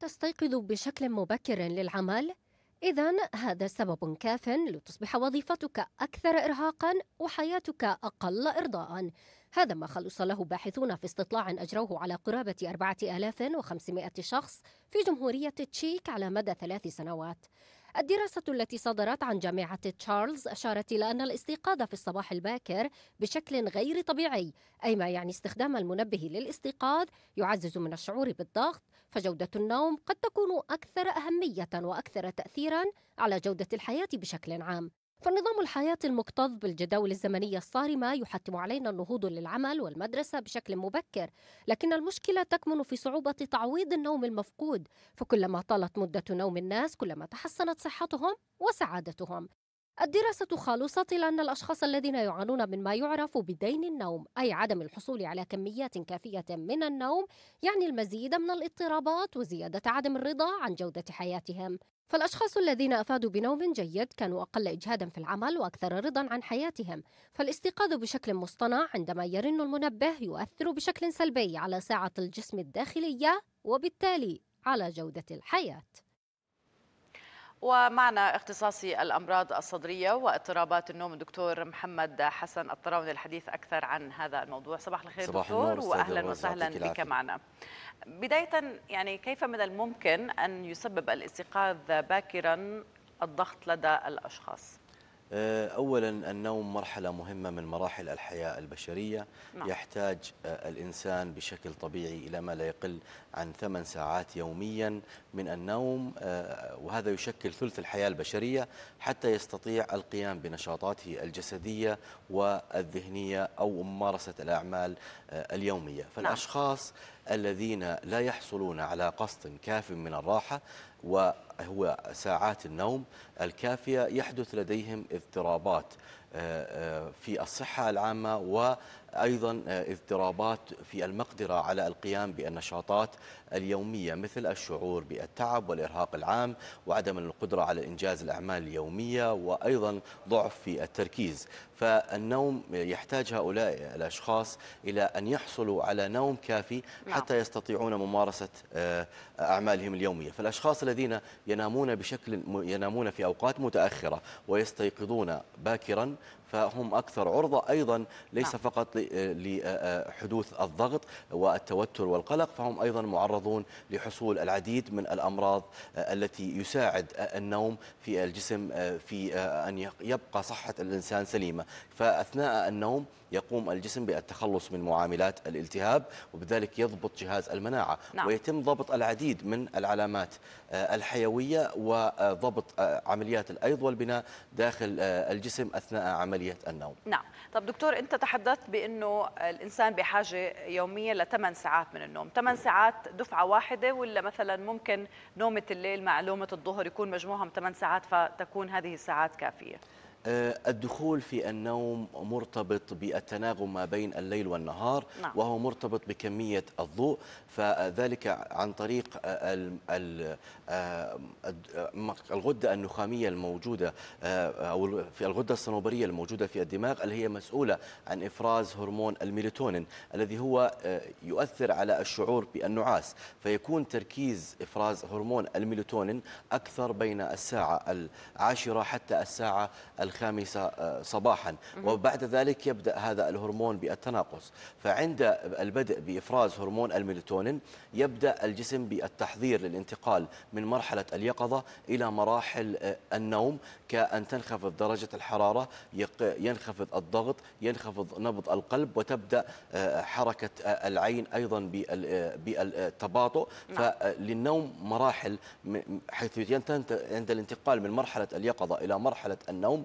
تستيقظ بشكل مبكر للعمل إذا هذا سبب كاف لتصبح وظيفتك أكثر إرهاقا وحياتك أقل إرضاء هذا ما خلص له باحثون في استطلاع أجروه على قرابة 4500 شخص في جمهورية تشيك على مدى ثلاث سنوات الدراسة التي صدرت عن جامعة تشارلز أشارت إلى أن الاستيقاظ في الصباح الباكر بشكل غير طبيعي أي ما يعني استخدام المنبه للاستيقاظ يعزز من الشعور بالضغط فجودة النوم قد تكون أكثر أهمية وأكثر تأثيرا على جودة الحياة بشكل عام فنظام الحياة المكتظ بالجداول الزمنية الصارمة يحتم علينا النهوض للعمل والمدرسة بشكل مبكر لكن المشكلة تكمن في صعوبة تعويض النوم المفقود فكلما طالت مدة نوم الناس كلما تحسنت صحتهم وسعادتهم الدراسة خالصت لأن الأشخاص الذين يعانون من ما يعرف بدين النوم أي عدم الحصول على كميات كافية من النوم يعني المزيد من الاضطرابات وزيادة عدم الرضا عن جودة حياتهم فالأشخاص الذين أفادوا بنوم جيد كانوا أقل إجهادا في العمل وأكثر رضا عن حياتهم فالاستيقاظ بشكل مصطنع عندما يرن المنبه يؤثر بشكل سلبي على ساعة الجسم الداخلية وبالتالي على جودة الحياة ومعنا اختصاصي الأمراض الصدرية واضطرابات النوم الدكتور محمد حسن الطراوني الحديث أكثر عن هذا الموضوع صباح الخير صباح دكتور وأهلا وسهلا بك معنا بداية يعني كيف من الممكن أن يسبب الاستيقاظ باكرا الضغط لدى الأشخاص آه، أولا النوم مرحلة مهمة من مراحل الحياة البشرية نعم. يحتاج آه، الإنسان بشكل طبيعي إلى ما لا يقل عن ثمان ساعات يوميا من النوم آه، وهذا يشكل ثلث الحياة البشرية حتى يستطيع القيام بنشاطاته الجسدية والذهنية أو ممارسة الأعمال اليومية نعم. فالأشخاص نعم. الذين لا يحصلون على قسط كاف من الراحة و هو ساعات النوم الكافية يحدث لديهم اضطرابات آه، آه، في الصحة العامة وأيضا آه، اضطرابات في المقدرة على القيام بالنشاطات اليومية مثل الشعور بالتعب والإرهاق العام وعدم القدرة على إنجاز الأعمال اليومية وأيضا ضعف في التركيز فالنوم يحتاج هؤلاء الأشخاص إلى أن يحصلوا على نوم كافي نعم. حتى يستطيعون ممارسة أعمالهم اليومية فالأشخاص الذين ينامون بشكل ينامون في أوقات متأخرة ويستيقظون باكرا فهم أكثر عرضة أيضا ليس نعم. فقط لحدوث آه، آه، آه، الضغط والتوتر والقلق فهم أيضا معرضون لحصول العديد من الأمراض التي يساعد النوم في الجسم في أن يبقى صحة الإنسان سليمة فأثناء النوم يقوم الجسم بالتخلص من معاملات الالتهاب وبذلك يضبط جهاز المناعة نعم. ويتم ضبط العديد من العلامات الحيوية وضبط عمليات الأيض والبناء داخل الجسم أثناء عملية عمليه النوم نعم طب دكتور انت تحدثت بانه الانسان بحاجه يوميا لثمان ساعات من النوم ثمان ساعات دفعه واحده ولا مثلا ممكن نومه الليل مع نومه الظهر يكون مجموعهم ثمان ساعات فتكون هذه الساعات كافيه آه، الدخول في النوم مرتبط بالتناغم ما بين الليل والنهار نعم. وهو مرتبط بكمية الضوء فذلك عن طريق آه، آه، الغدة النخامية الموجودة أو في الغدة الصنوبرية الموجودة في الدماغ اللي هي مسؤولة عن إفراز هرمون الميلاتونين الذي هو يؤثر على الشعور بالنعاس فيكون تركيز إفراز هرمون الميلاتونين أكثر بين الساعة العاشرة حتى الساعة الخامسة الخامسة آه، صباحا وبعد ذلك يبدأ هذا الهرمون بالتناقص فعند البدء بإفراز هرمون الميلتونين يبدأ الجسم بالتحضير للانتقال من مرحلة اليقظة إلى مراحل آه، النوم كأن تنخفض درجة الحرارة ينخفض الضغط ينخفض نبض القلب وتبدأ آه، حركة العين أيضا بالتباطؤ نعم. فللنوم مراحل حيث عند الانتقال من مرحلة اليقظة إلى مرحلة النوم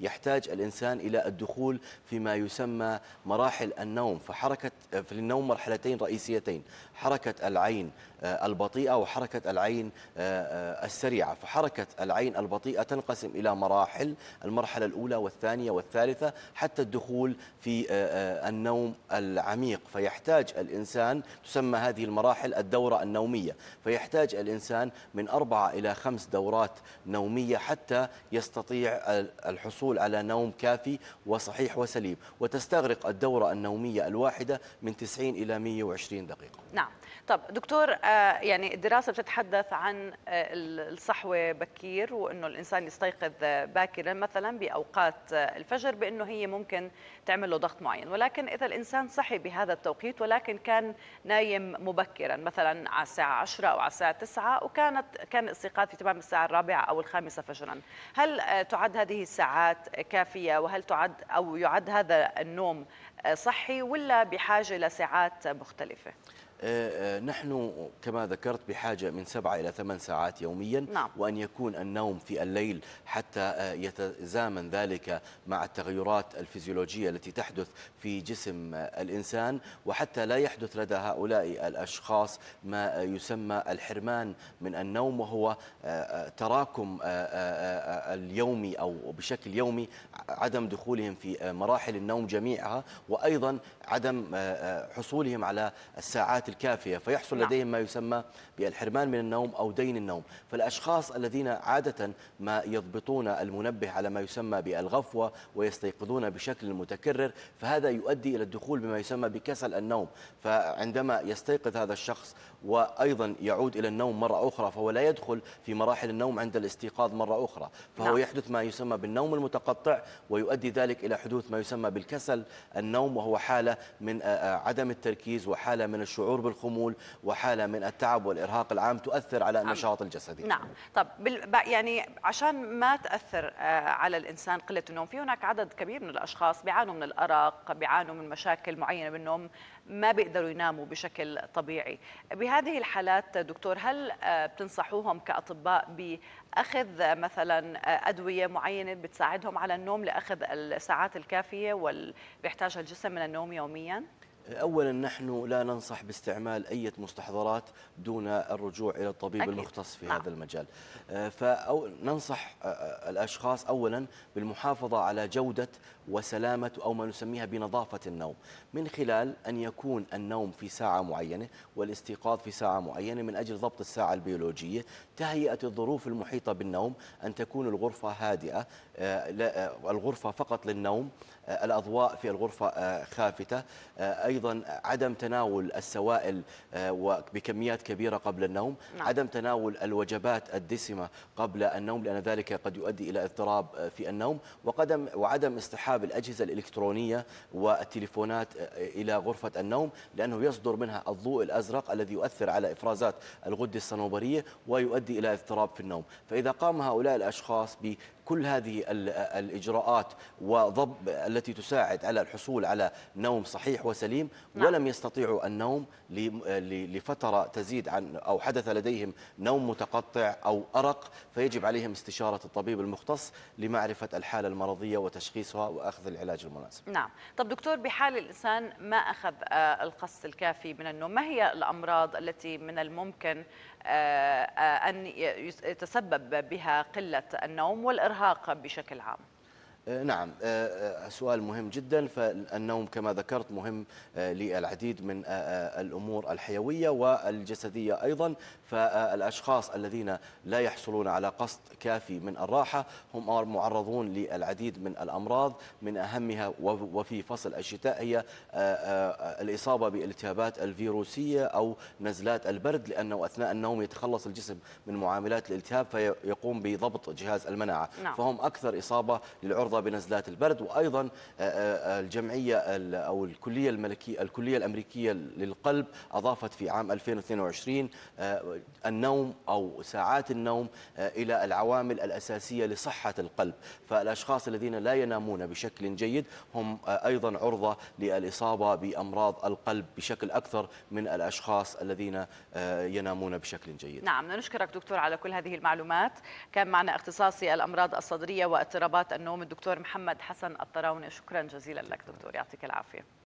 يحتاج الإنسان إلى الدخول فيما يسمى مراحل النوم فحركة في النوم مرحلتين رئيسيتين حركة العين آه، البطيئة وحركة العين آه، آه، السريعة فحركة العين البطيئة تنقسم إلى مراحل المرحلة الأولى والثانية والثالثة حتى الدخول في النوم العميق فيحتاج الإنسان تسمى هذه المراحل الدورة النومية فيحتاج الإنسان من أربعة إلى خمس دورات نومية حتى يستطيع الحصول الحصول على نوم كافي وصحيح وسليم وتستغرق الدورة النومية الواحدة من 90 إلى 120 دقيقة نعم طب دكتور آه، يعني الدراسة بتتحدث عن آه، الصحوة بكير وأنه الإنسان يستيقظ آه، باكرا مثلا بأوقات الفجر بأنه هي ممكن تعمل له ضغط معين ولكن إذا الإنسان صحي بهذا التوقيت ولكن كان نايم مبكرا مثلا على الساعة 10 أو على الساعة 9 وكانت كان استيقاظ في تمام الساعة الرابعة أو الخامسة فجرا هل تعد هذه الساعات كانت كافية وهل تعد أو يعد هذا النوم صحي ولا بحاجة لساعات مختلفة؟ آه، آه، نحن كما ذكرت بحاجة من سبعة إلى ثمان ساعات يوميا نعم. وأن يكون النوم في الليل حتى آه، يتزامن ذلك مع التغيرات الفيزيولوجية التي تحدث في جسم الإنسان وحتى لا يحدث لدى هؤلاء الأشخاص ما يسمى الحرمان من النوم وهو تراكم اليومي أو بشكل يومي عدم دخولهم في مراحل النوم جميعها وأيضا عدم حصولهم على الساعات الكافية فيحصل نعم. لديهم ما يسمى بالحرمان من النوم أو دين النوم فالأشخاص الذين عادة ما يضبطون المنبه على ما يسمى بالغفوة ويستيقظون بشكل متكرر فهذا يؤدي إلى الدخول بما يسمى بكسل النوم فعندما يستيقظ هذا الشخص وأيضا يعود إلى النوم مرة أخرى فهو لا يدخل في مراحل النوم عند الاستيقاظ مرة أخرى فهو نعم. يحدث ما يسمى بالنوم المتقطع ويؤدي ذلك إلى حدوث ما يسمى بالكسل النوم وهو حالة من آه، آه، عدم التركيز وحالة من الشعور شعور بالخمول وحالة من التعب والإرهاق العام تؤثر على نعم. النشاط الجسدي نعم طب يعني عشان ما تأثر آه، على الإنسان قلة النوم في هناك عدد كبير من الأشخاص بيعانوا من الأرق بيعانوا من مشاكل معينة بالنوم ما بيقدروا يناموا بشكل طبيعي بهذه الحالات دكتور هل آه، بتنصحوهم كأطباء بأخذ آه، مثلا أدوية معينة بتساعدهم على النوم لأخذ الساعات الكافية واللي بيحتاجها الجسم من النوم يومياً؟ اولا نحن لا ننصح باستعمال اي مستحضرات دون الرجوع الى الطبيب أكيد. المختص في لا. نعم. هذا المجال آه، فأو ننصح آه، آه، الاشخاص اولا بالمحافظه على جوده وسلامه او ما نسميها بنظافه النوم من خلال ان يكون النوم في ساعه معينه والاستيقاظ في ساعه معينه من اجل ضبط الساعه البيولوجيه تهيئه الظروف المحيطه بالنوم ان تكون الغرفه هادئه آه، آه، الغرفة فقط للنوم آه، الأضواء في الغرفة خافتة أيضا عدم تناول السوائل بكميات كبيرة قبل النوم نعم. عدم تناول الوجبات الدسمة قبل النوم لأن ذلك قد يؤدي إلى اضطراب في النوم وقدم وعدم اصطحاب الأجهزة الإلكترونية والتليفونات إلى غرفة النوم لأنه يصدر منها الضوء الأزرق الذي يؤثر على إفرازات الغدة الصنوبرية ويؤدي إلى اضطراب في النوم فإذا قام هؤلاء الأشخاص كل هذه الإجراءات وضب التي تساعد على الحصول على نوم صحيح وسليم نعم. ولم يستطيعوا النوم لفترة تزيد عن أو حدث لديهم نوم متقطع أو أرق فيجب عليهم استشارة الطبيب المختص لمعرفة الحالة المرضية وتشخيصها وأخذ العلاج المناسب نعم طب دكتور بحال الإنسان ما أخذ آه، القسط الكافي من النوم ما هي الأمراض التي من الممكن آه، آه، أن يتسبب بها قلة النوم والإرهاق الرهاقه بشكل عام آه، نعم آه، آه، سؤال مهم جدا فالنوم كما ذكرت مهم للعديد من الأمور الحيوية والجسدية أيضا فالأشخاص الذين لا يحصلون على قسط كافي من الراحة هم معرضون للعديد من الأمراض من أهمها وفي فصل الشتاء هي الإصابة بالالتهابات الفيروسية أو نزلات البرد لأنه أثناء النوم يتخلص الجسم من معاملات الالتهاب فيقوم بضبط جهاز المناعة نعم. فهم أكثر إصابة للعرضة بنزلات البرد وأيضا آه، آه، آه، الجمعية أو الكلية الملكية الكلية الأمريكية للقلب أضافت في عام 2022 النوم أو ساعات النوم إلى العوامل الأساسية لصحة القلب فالأشخاص الذين لا ينامون بشكل جيد هم أيضا عرضة للإصابة بأمراض القلب بشكل أكثر من الأشخاص الذين ينامون بشكل جيد نعم نشكرك دكتور على كل هذه المعلومات كان معنا اختصاصي الأمراض الصدرية واضطرابات النوم الدكتور الدكتور محمد حسن الطراوني شكرا جزيلا لك دكتور يعطيك العافيه